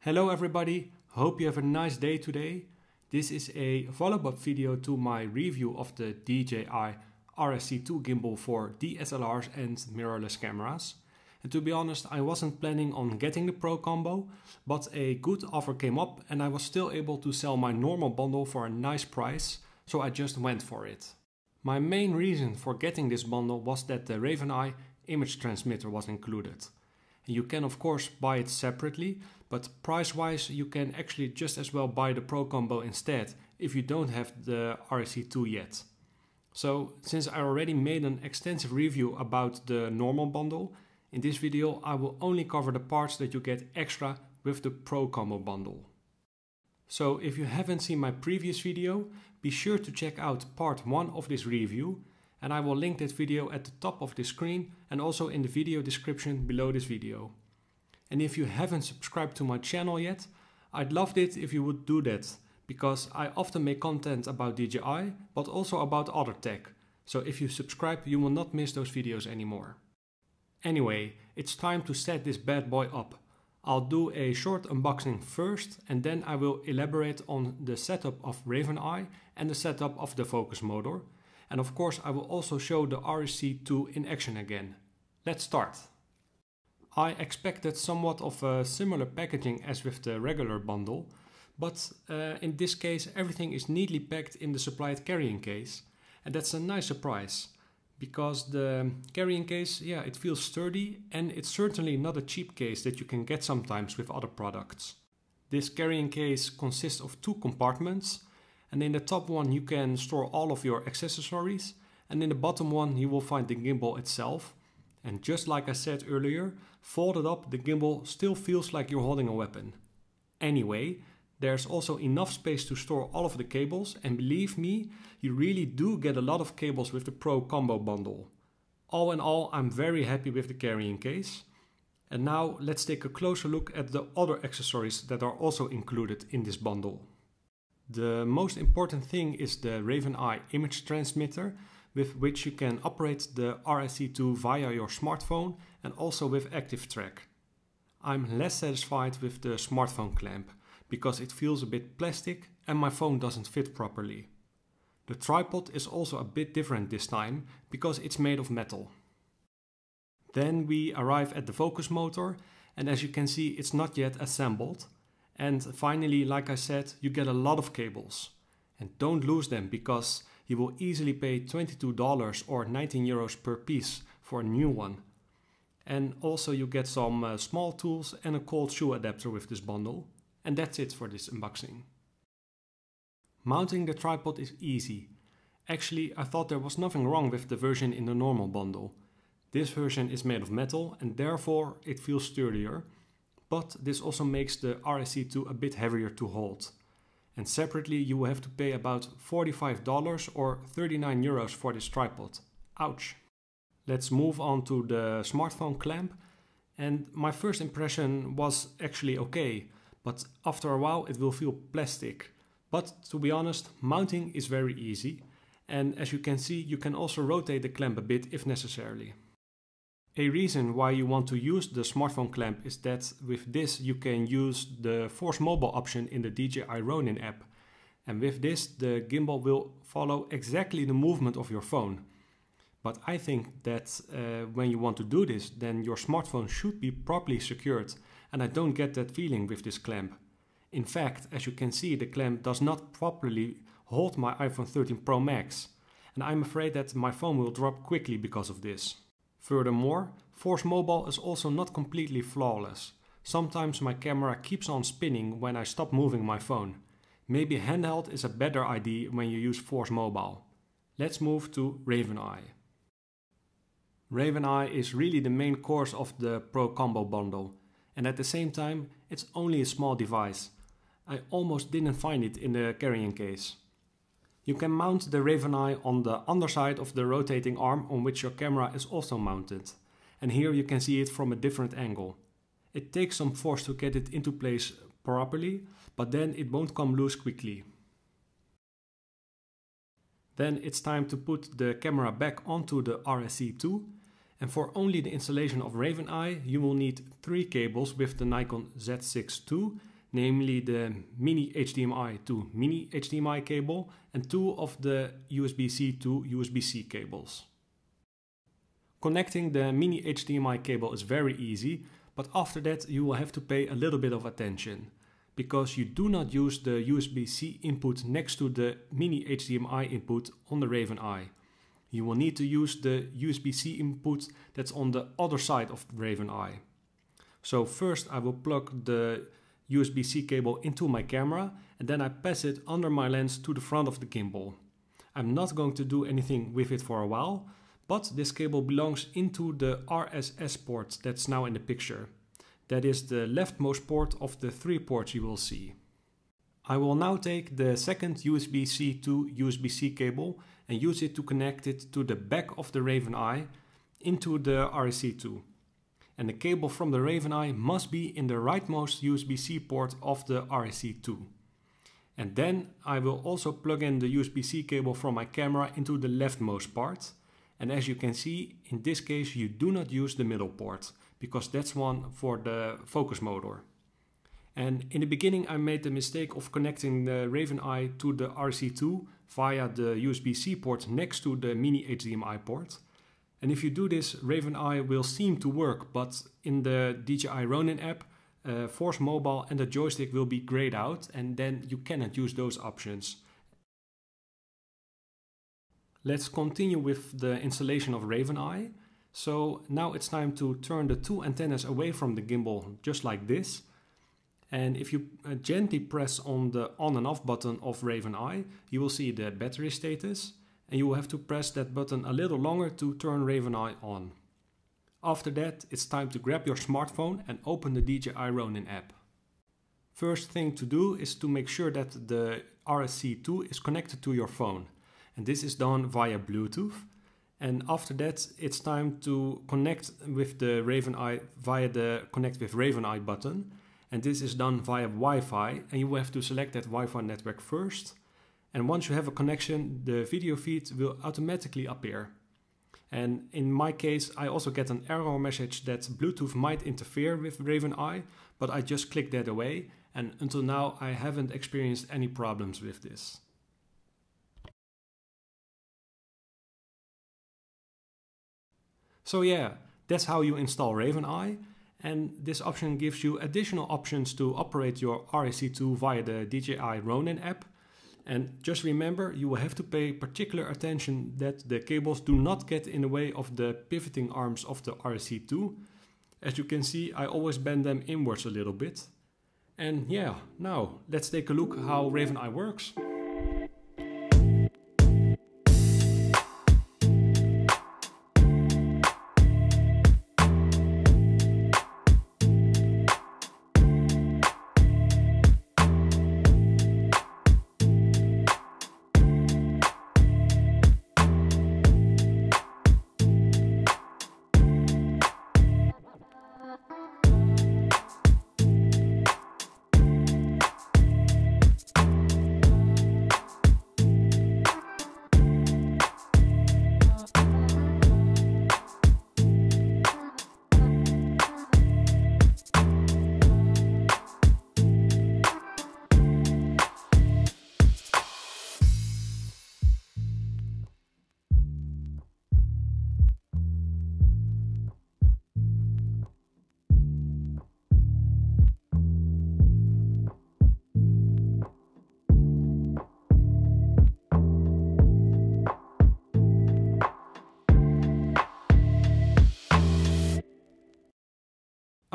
Hello everybody, hope you have a nice day today. This is a follow-up video to my review of the DJI RSC2 gimbal for DSLRs and mirrorless cameras. And to be honest, I wasn't planning on getting the Pro Combo, but a good offer came up and I was still able to sell my normal bundle for a nice price, so I just went for it. My main reason for getting this bundle was that the Raven Eye image transmitter was included. You can of course buy it separately, but price wise you can actually just as well buy the Pro Combo instead if you don't have the RSC2 yet. So since I already made an extensive review about the normal bundle, in this video I will only cover the parts that you get extra with the Pro Combo bundle. So if you haven't seen my previous video, be sure to check out part 1 of this review and I will link that video at the top of the screen and also in the video description below this video. And if you haven't subscribed to my channel yet, I'd love it if you would do that, because I often make content about DJI, but also about other tech. So if you subscribe, you will not miss those videos anymore. Anyway, it's time to set this bad boy up. I'll do a short unboxing first and then I will elaborate on the setup of Raven Eye and the setup of the focus motor and of course, I will also show the RSC2 in action again. Let's start. I expected somewhat of a similar packaging as with the regular bundle, but uh, in this case everything is neatly packed in the supplied carrying case. And that's a nice surprise, because the carrying case, yeah, it feels sturdy and it's certainly not a cheap case that you can get sometimes with other products. This carrying case consists of two compartments, and in the top one, you can store all of your accessories. And in the bottom one, you will find the gimbal itself. And just like I said earlier, folded up, the gimbal still feels like you're holding a weapon. Anyway, there's also enough space to store all of the cables, and believe me, you really do get a lot of cables with the Pro Combo bundle. All in all, I'm very happy with the carrying case. And now let's take a closer look at the other accessories that are also included in this bundle. The most important thing is the Raven-Eye image transmitter with which you can operate the RSC2 via your smartphone and also with ActiveTrack. I'm less satisfied with the smartphone clamp because it feels a bit plastic and my phone doesn't fit properly. The tripod is also a bit different this time because it's made of metal. Then we arrive at the focus motor and as you can see it's not yet assembled and finally, like I said, you get a lot of cables. And don't lose them because you will easily pay $22 or 19 euros per piece for a new one. And also you get some uh, small tools and a cold shoe adapter with this bundle. And that's it for this unboxing. Mounting the tripod is easy. Actually, I thought there was nothing wrong with the version in the normal bundle. This version is made of metal and therefore it feels sturdier but this also makes the RSC2 a bit heavier to hold. And separately you will have to pay about $45 or 39 euros for this tripod. Ouch! Let's move on to the smartphone clamp. And my first impression was actually okay, but after a while it will feel plastic. But to be honest, mounting is very easy. And as you can see, you can also rotate the clamp a bit if necessary. A reason why you want to use the smartphone clamp is that with this you can use the Force Mobile option in the DJI Ronin app. And with this the gimbal will follow exactly the movement of your phone. But I think that uh, when you want to do this, then your smartphone should be properly secured. And I don't get that feeling with this clamp. In fact, as you can see, the clamp does not properly hold my iPhone 13 Pro Max. And I'm afraid that my phone will drop quickly because of this. Furthermore, Force Mobile is also not completely flawless. Sometimes my camera keeps on spinning when I stop moving my phone. Maybe handheld is a better idea when you use Force Mobile. Let's move to RavenEye. RavenEye is really the main course of the Pro Combo bundle, and at the same time, it's only a small device. I almost didn't find it in the carrying case. You can mount the Raveneye on the underside of the rotating arm on which your camera is also mounted. And here you can see it from a different angle. It takes some force to get it into place properly, but then it won't come loose quickly. Then it's time to put the camera back onto the RSC2 and for only the installation of Raveneye you will need three cables with the Nikon Z6 II namely the mini HDMI to mini HDMI cable and two of the USB-C to USB-C cables. Connecting the mini HDMI cable is very easy, but after that you will have to pay a little bit of attention because you do not use the USB-C input next to the mini HDMI input on the Raven Eye. You will need to use the USB-C input that's on the other side of Raven Eye. So first I will plug the USB-C cable into my camera and then I pass it under my lens to the front of the gimbal. I'm not going to do anything with it for a while, but this cable belongs into the RSS port that's now in the picture. That is the leftmost port of the three ports you will see. I will now take the second USB-C to USB-C cable and use it to connect it to the back of the Raven Eye into the rc 2 and the cable from the Raveneye must be in the rightmost USB-C port of the RSC2. And then I will also plug in the USB-C cable from my camera into the leftmost part. And as you can see, in this case you do not use the middle port, because that's one for the focus motor. And in the beginning I made the mistake of connecting the Raveneye to the RC2 via the USB-C port next to the mini HDMI port. And if you do this, RavenEye will seem to work, but in the DJI Ronin app, uh, Force Mobile and the joystick will be grayed out, and then you cannot use those options. Let's continue with the installation of RavenEye. So now it's time to turn the two antennas away from the gimbal, just like this. And if you uh, gently press on the on and off button of RavenEye, you will see the battery status, and you will have to press that button a little longer to turn Raveneye on. After that, it's time to grab your smartphone and open the DJI Ronin app. First thing to do is to make sure that the RSC2 is connected to your phone. And this is done via Bluetooth. And after that, it's time to connect with the Raveneye via the Connect with Raveneye button. And this is done via Wi-Fi. And you have to select that Wi-Fi network first and once you have a connection, the video feed will automatically appear. And in my case, I also get an error message that Bluetooth might interfere with Raven Eye, but I just click that away. And until now, I haven't experienced any problems with this. So yeah, that's how you install RavenEye. And this option gives you additional options to operate your RAC2 via the DJI Ronin app and just remember, you will have to pay particular attention that the cables do not get in the way of the pivoting arms of the RSC2. As you can see, I always bend them inwards a little bit. And yeah, now let's take a look how Raven Eye works.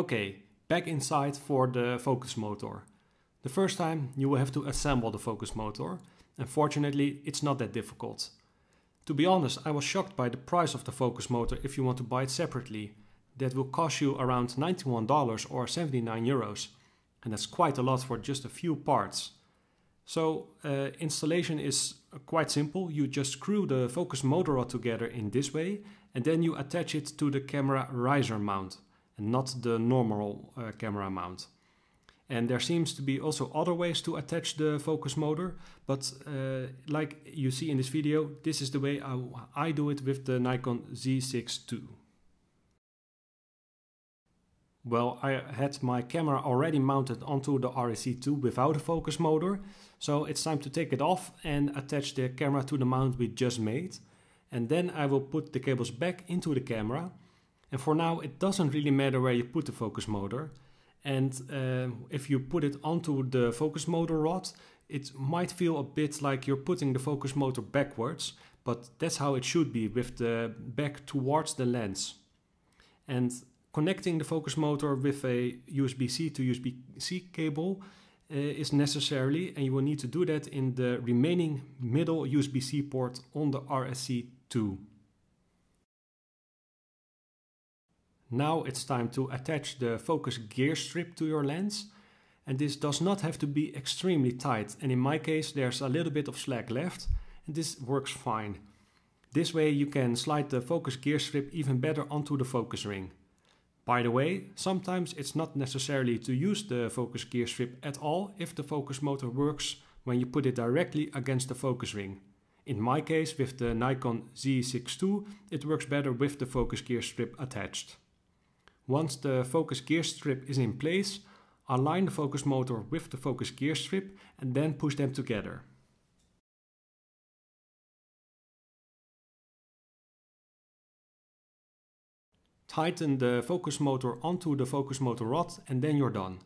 Okay, back inside for the focus motor. The first time you will have to assemble the focus motor, and fortunately it's not that difficult. To be honest, I was shocked by the price of the focus motor if you want to buy it separately. That will cost you around $91 or 79 euros, and that's quite a lot for just a few parts. So uh, installation is quite simple. You just screw the focus motor rod together in this way, and then you attach it to the camera riser mount not the normal uh, camera mount. And there seems to be also other ways to attach the focus motor, but uh, like you see in this video, this is the way I, I do it with the Nikon Z6 II. Well, I had my camera already mounted onto the REC2 without a focus motor, so it's time to take it off and attach the camera to the mount we just made. And then I will put the cables back into the camera and for now, it doesn't really matter where you put the focus motor. And uh, if you put it onto the focus motor rod, it might feel a bit like you're putting the focus motor backwards, but that's how it should be with the back towards the lens. And connecting the focus motor with a USB-C to USB-C cable uh, is necessary, and you will need to do that in the remaining middle USB-C port on the RSC2. Now it's time to attach the focus gear strip to your lens and this does not have to be extremely tight and in my case there's a little bit of slack left and this works fine. This way you can slide the focus gear strip even better onto the focus ring. By the way, sometimes it's not necessarily to use the focus gear strip at all if the focus motor works when you put it directly against the focus ring. In my case with the Nikon Z6 II it works better with the focus gear strip attached. Once the focus gear strip is in place, align the focus motor with the focus gear strip and then push them together. Tighten the focus motor onto the focus motor rod and then you're done.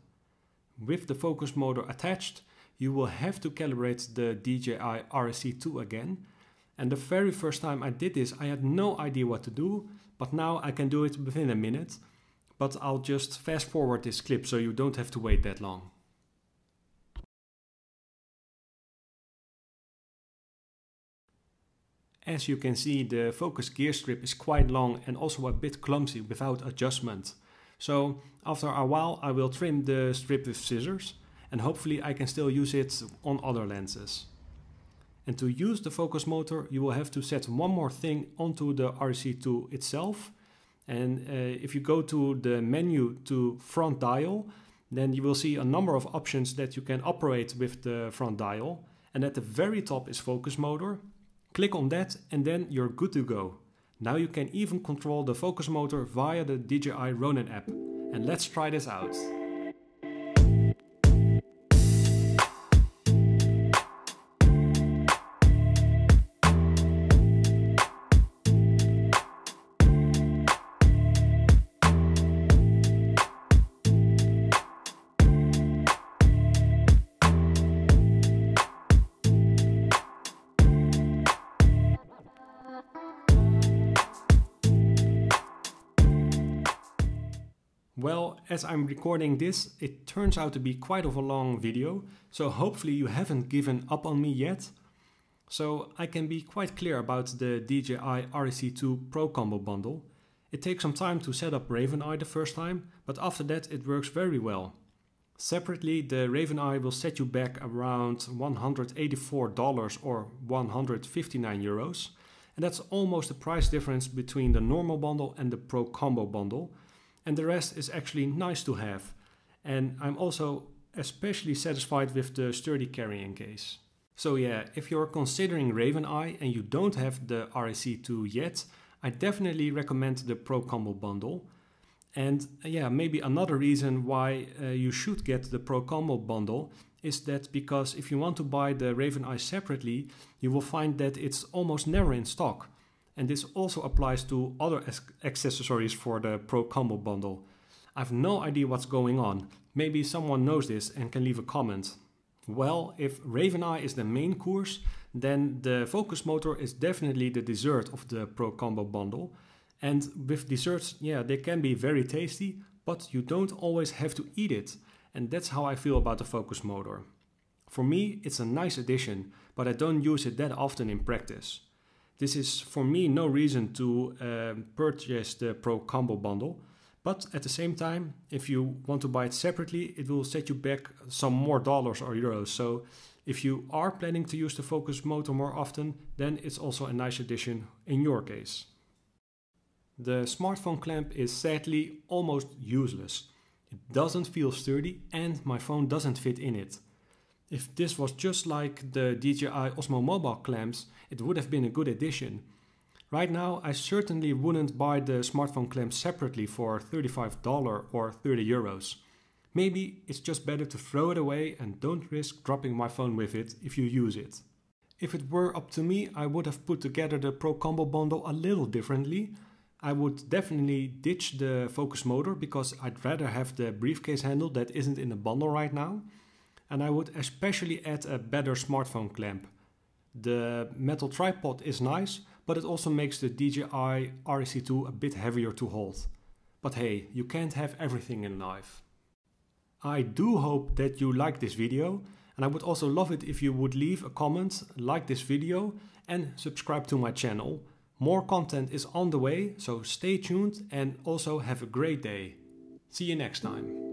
With the focus motor attached, you will have to calibrate the DJI RSC2 again. And the very first time I did this, I had no idea what to do, but now I can do it within a minute but I'll just fast forward this clip so you don't have to wait that long. As you can see the focus gear strip is quite long and also a bit clumsy without adjustment. So after a while I will trim the strip with scissors and hopefully I can still use it on other lenses. And to use the focus motor you will have to set one more thing onto the RC2 itself and uh, if you go to the menu to front dial, then you will see a number of options that you can operate with the front dial. And at the very top is focus motor. Click on that and then you're good to go. Now you can even control the focus motor via the DJI Ronin app. And let's try this out. Well, as I'm recording this, it turns out to be quite of a long video, so hopefully you haven't given up on me yet. So I can be quite clear about the DJI REC2 Pro Combo bundle. It takes some time to set up RavenEye the first time, but after that it works very well. Separately, the RavenEye will set you back around $184 or 159 euros, and that's almost the price difference between the normal bundle and the Pro Combo bundle, and the rest is actually nice to have. And I'm also especially satisfied with the sturdy carrying case. So yeah, if you're considering RavenEye and you don't have the rsc 2 yet, I definitely recommend the Pro Combo bundle. And uh, yeah, maybe another reason why uh, you should get the Pro Combo bundle is that because if you want to buy the RavenEye separately, you will find that it's almost never in stock. And this also applies to other accessories for the Pro Combo bundle. I've no idea what's going on. Maybe someone knows this and can leave a comment. Well, if Raveneye is the main course, then the Focus motor is definitely the dessert of the Pro Combo bundle. And with desserts, yeah, they can be very tasty, but you don't always have to eat it. And that's how I feel about the Focus motor. For me, it's a nice addition, but I don't use it that often in practice. This is for me no reason to um, purchase the Pro Combo bundle. But at the same time, if you want to buy it separately, it will set you back some more dollars or euros. So if you are planning to use the Focus motor more often, then it's also a nice addition in your case. The smartphone clamp is sadly almost useless. It doesn't feel sturdy and my phone doesn't fit in it. If this was just like the DJI Osmo mobile clamps, it would have been a good addition. Right now, I certainly wouldn't buy the smartphone clamps separately for $35 or 30 euros. Maybe it's just better to throw it away and don't risk dropping my phone with it if you use it. If it were up to me, I would have put together the Pro Combo bundle a little differently. I would definitely ditch the Focus motor because I'd rather have the briefcase handle that isn't in the bundle right now. And I would especially add a better smartphone clamp. The metal tripod is nice, but it also makes the DJI RC2 a bit heavier to hold. But hey, you can't have everything in life. I do hope that you liked this video and I would also love it if you would leave a comment, like this video and subscribe to my channel. More content is on the way, so stay tuned and also have a great day. See you next time.